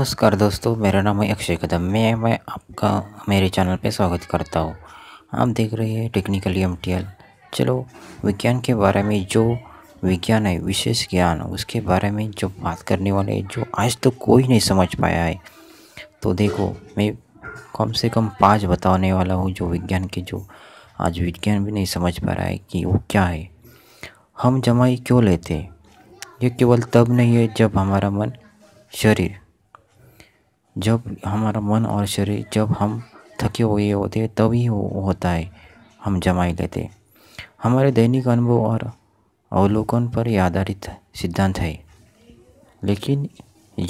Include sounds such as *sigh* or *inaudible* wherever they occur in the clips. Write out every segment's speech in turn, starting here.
नमस्कार दोस्तों मेरा नाम है अक्षय कदम मैं मैं आपका मेरे चैनल पर स्वागत करता हूँ आप देख रहे हैं टेक्निकल एम चलो विज्ञान के बारे में जो विज्ञान है विशेष ज्ञान उसके बारे में जो बात करने वाले हैं जो आज तक तो कोई नहीं समझ पाया है तो देखो मैं कम से कम पाँच बताने वाला हूँ जो विज्ञान के जो आज विज्ञान भी नहीं समझ पा रहा है कि वो क्या है हम जमाई क्यों लेते हैं ये केवल तब नहीं है जब हमारा मन शरीर जब हमारा मन और शरीर जब हम थके हुए होते तभी वो होता है हम जमाई लेते हमारे दैनिक अनुभव और अवलोकन पर ही आधारित सिद्धांत है लेकिन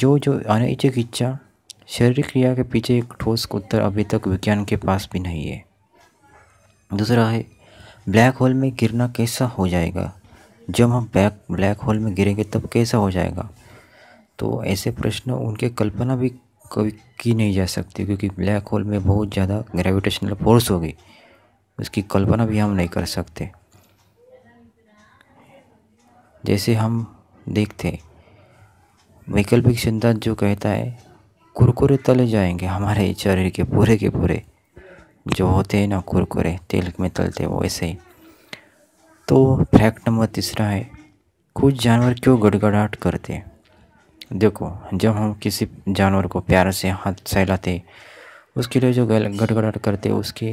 जो जो अनैच्छिक इच्छा शरीर क्रिया के पीछे एक ठोस उत्तर अभी तक विज्ञान के पास भी नहीं है दूसरा है ब्लैक होल में गिरना कैसा हो जाएगा जब हम ब्लैक ब्लैक होल में गिरेंगे तब कैसा हो जाएगा तो ऐसे प्रश्न उनके कल्पना भी कभी की नहीं जा सकती क्योंकि ब्लैक होल में बहुत ज़्यादा ग्रेविटेशनल फोर्स होगी उसकी कल्पना भी हम नहीं कर सकते जैसे हम देखते वैकल्पिक सिद्धांत जो कहता है कुरकुरे तले जाएंगे हमारे शरीर के पूरे के पूरे जो होते हैं ना कुरकुरे तेल में तलते वो ऐसे ही तो फैक्ट नंबर तीसरा है कुछ जानवर क्यों गड़गड़ाहट करते हैं देखो जब हम किसी जानवर को प्यार से हाथ सहलाते उसके लिए जो गड़गड़ाहट करते उसके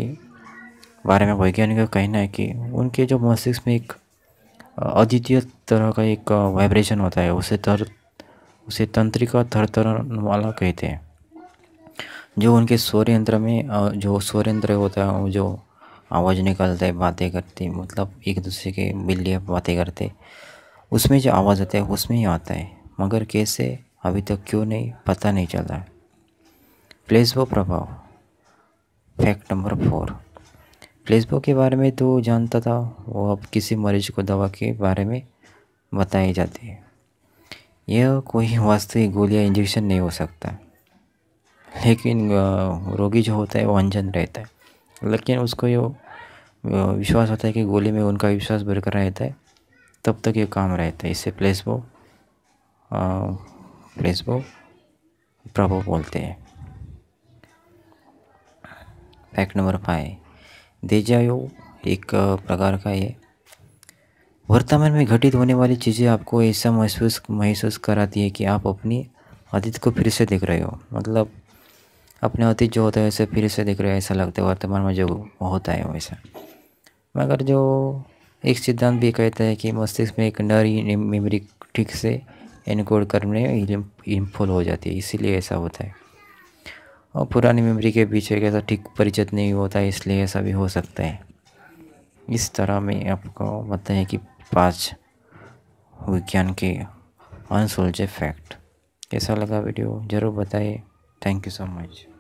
बारे में वैज्ञानिक का कहना है कि उनके जो मस्तिष्क में एक अद्वितीय तरह का एक वाइब्रेशन होता है उसे तर उसे तंत्रिका थर तरन वाला कहते हैं जो उनके सौर यंत्र में जो सौर यंत्र होता है वो जो आवाज़ निकलते बातें करते मतलब एक दूसरे के बिल्ली बातें करते उसमें जो आवाज़ आता है उसमें ही आता है मगर कैसे अभी तक क्यों नहीं पता नहीं चला प्लेसबो प्रभाव फैक्ट नंबर फोर प्लेसबो के बारे में तो जानता था वो अब किसी मरीज को दवा के बारे में बताई जाती है यह कोई *laughs* वास्तविक गोली या इंजेक्शन नहीं हो सकता लेकिन रोगी जो होता है वो अनजन रहता है लेकिन उसको ये विश्वास होता है कि गोली में उनका विश्वास बरकरार रहता है तब तक ये काम रहता है इससे प्लेसबो प्लेस को प्रभाव बोलते हैं फैक्ट नंबर फाइव देजायो एक प्रकार का ये वर्तमान में घटित होने वाली चीज़ें आपको ऐसा महसूस महसूस कराती है कि आप अपनी अतीत को फिर से देख रहे हो मतलब अपने अतीत जो होता है उसे फिर से देख रहे हो ऐसा लगता है वर्तमान में जो होता है वैसा मगर जो एक सिद्धांत भी कहता है कि मस्तिष्क में एक नरी मेमोरी ठीक से एनकोड करने फुल हो जाती है इसीलिए ऐसा होता है और पुरानी मेमोरी के पीछे कैसा ठीक परिचित नहीं होता है इसलिए ऐसा भी हो सकता है इस तरह में आपको पता है कि पाँच विज्ञान के अनसोल्जे फैक्ट कैसा लगा वीडियो ज़रूर बताइए थैंक यू सो मच